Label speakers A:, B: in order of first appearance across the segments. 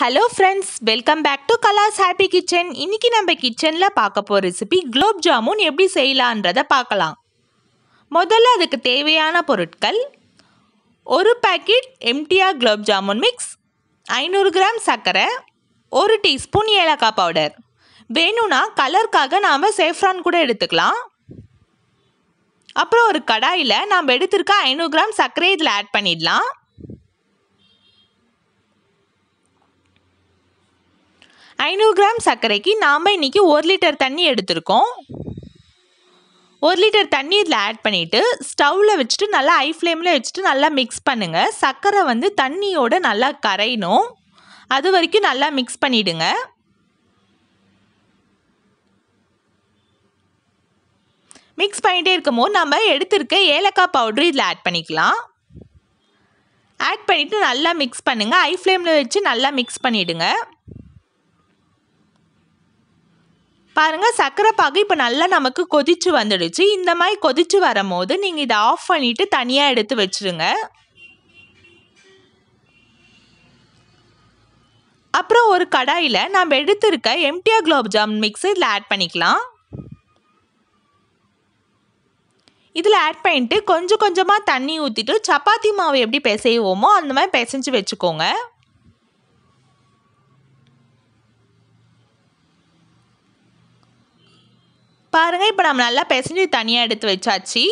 A: hello friends welcome back to கலாஸ் happy kitchen இன்னைக்கு நம்ம கிச்சனில் பார்க்க போகிற ரெசிபி குலோப் ஜாமுன் எப்படி செய்யலான்றதை பார்க்கலாம் முதல்ல அதுக்கு தேவையான பொருட்கள் ஒரு பேக்கெட் எம்டிஆ குலோப் ஜாமுன் மிக்ஸ் ஐநூறு கிராம் சர்க்கரை ஒரு டீஸ்பூன் ஏலக்காய் பவுடர் வேணும்னா கலருக்காக நாம் சேஃப்ரான் கூட எடுத்துக்கலாம் அப்புறம் ஒரு கடாயில் நாம் எடுத்திருக்க ஐநூறு கிராம் சர்க்கரை இதில் ஆட் பண்ணிடலாம் ஐநூறு கிராம் சர்க்கரைக்கு நாம் இன்றைக்கி ஒரு லிட்டர் தண்ணி எடுத்திருக்கோம் ஒரு லிட்டர் தண்ணி இதில் ஆட் பண்ணிவிட்டு ஸ்டவ்வில் வச்சுட்டு நல்லா ஹை ஃப்ளேமில் வச்சுட்டு நல்லா மிக்ஸ் பண்ணுங்கள் சர்க்கரை வந்து தண்ணியோடு நல்லா கரையணும் அது வரைக்கும் நல்லா மிக்ஸ் பண்ணிவிடுங்க மிக்ஸ் பண்ணிகிட்டே இருக்கும்போது நம்ம எடுத்திருக்க ஏலக்காய் பவுட்ரு இதில் ஆட் பண்ணிக்கலாம் ஆட் பண்ணிவிட்டு நல்லா மிக்ஸ் பண்ணுங்கள் ஹை ஃப்ளேமில் வச்சு நல்லா மிக்ஸ் பண்ணிவிடுங்க பாருங்கள் சக்கரை பாகு இப்போ நல்லா நமக்கு கொதிச்சு வந்துடுச்சு இந்த மாதிரி கொதிச்சு வரும்போது நீங்கள் இதை ஆஃப் பண்ணிவிட்டு தனியாக எடுத்து வச்சுருங்க அப்புறம் ஒரு கடாயில் நம்ம எடுத்திருக்க எம்டியா குலோப் ஜாம் மிக்ஸ் இதில் ஆட் பண்ணிக்கலாம் இதில் ஆட் பண்ணிட்டு கொஞ்சம் கொஞ்சமாக தண்ணி ஊற்றிட்டு சப்பாத்தி மாவு எப்படி பிசைவோமோ அந்த மாதிரி பிசைஞ்சு வச்சுக்கோங்க பாருங்கள் இப்போ நம்ம நல்லா பிசைஞ்சு தனியாக எடுத்து வச்சாச்சு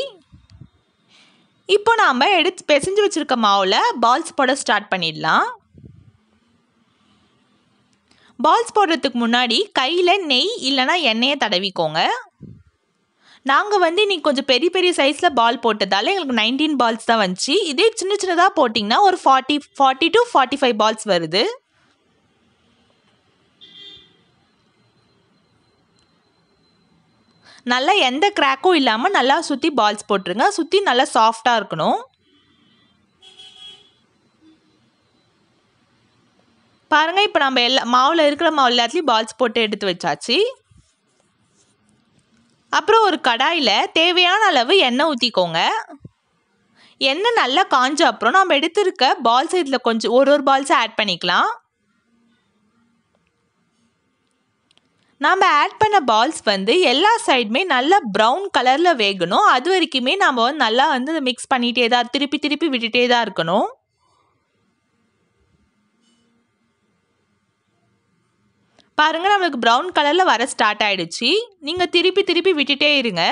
A: இப்போ நாம் எடுத்து பிசைஞ்சு வச்சுருக்க மாவில் பால்ஸ் போட ஸ்டார்ட் பண்ணிடலாம் பால்ஸ் போடுறதுக்கு முன்னாடி கையில் நெய் இல்லைனா எண்ணெயை தடவிக்கோங்க நாங்கள் வந்து இன்றைக்கி கொஞ்சம் பெரிய பெரிய சைஸில் பால் போட்டதால் எங்களுக்கு நைன்டீன் பால்ஸ் தான் வந்துச்சு இதே சின்ன சின்னதாக போட்டிங்கன்னா ஒரு forty forty to forty five balls வருது நல்லா எந்த கிராக்கும் இல்லாமல் நல்லா சுற்றி பால்ஸ் போட்டுருங்க சுற்றி நல்லா சாஃப்டாக இருக்கணும் பாருங்கள் இப்போ நம்ம எல்லா மாவில் இருக்கிற மாவு எல்லாத்துலேயும் பால்ஸ் போட்டு எடுத்து வச்சாச்சு அப்புறம் ஒரு கடாயில் தேவையான அளவு எண்ணெய் ஊற்றிக்கோங்க எண்ணெய் நல்லா காஞ்ச அப்புறம் நம்ம எடுத்துருக்க பால்ஸ் இதில் கொஞ்சம் ஒரு ஒரு பால்ஸை ஆட் பண்ணிக்கலாம் நாம் ஆட் பண்ண பால்ஸ் வந்து எல்லா சைடுமே நல்லா ப்ரௌன் கலரில் வேகணும் அது வரைக்குமே நாம் வந்து நல்லா வந்து மிக்ஸ் பண்ணிகிட்டே தான் திருப்பி திருப்பி விட்டுகிட்டே தான் இருக்கணும் பாருங்கள் நம்மளுக்கு ப்ரௌன் கலரில் வர ஸ்டார்ட் ஆகிடுச்சு நீங்கள் திருப்பி திருப்பி விட்டுட்டே இருங்க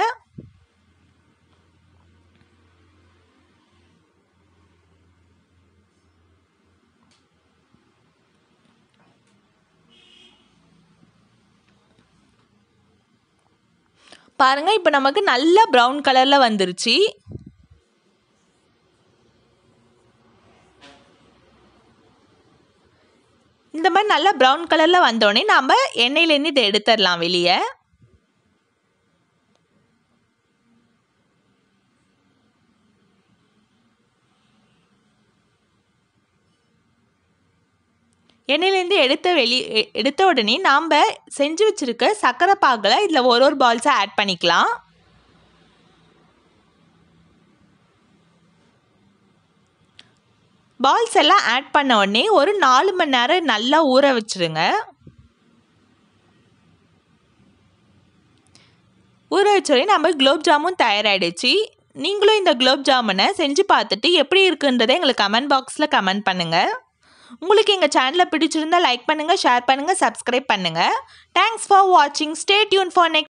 A: பாருங்கள் இப்போ நமக்கு நல்ல ப்ரௌன் கலரில் வந்துருச்சு இந்த மாதிரி நல்லா ப்ரௌன் கலரில் வந்தோடனே நாம் எண்ணெயிலேருந்து இதை எடுத்துடலாம் வெளியே எண்ணெயிலேருந்து எடுத்த வெளி எடுத்த உடனே நாம் செஞ்சு வச்சுருக்க சர்க்கரை பாகில் இதில் ஒரு ஒரு பால்ஸாக ஆட் பண்ணிக்கலாம் பால்ஸ் எல்லாம் ஆட் பண்ண உடனே ஒரு நாலு மணி நேரம் நல்லா ஊற வச்சுருங்க ஊற வச்சோடனே நம்ம குலோப் ஜாமும் தயாராகிடுச்சு நீங்களும் இந்த குலோப் ஜாமுனை செஞ்சு பார்த்துட்டு எப்படி இருக்குன்றதை எங்களுக்கு கமெண்ட் பாக்ஸில் கமெண்ட் பண்ணுங்கள் உங்களுக்கு எங்கள் சேனலை பிடிச்சிருந்தால் லைக் பண்ணுங்கள் ஷேர் பண்ணுங்கள் சப்ஸ்கிரைப் பண்ணுங்கள் தேங்க்ஸ் ஃபார் வாட்சிங் ஸ்டே டியூன் ஃபார் நெக்ஸ்ட்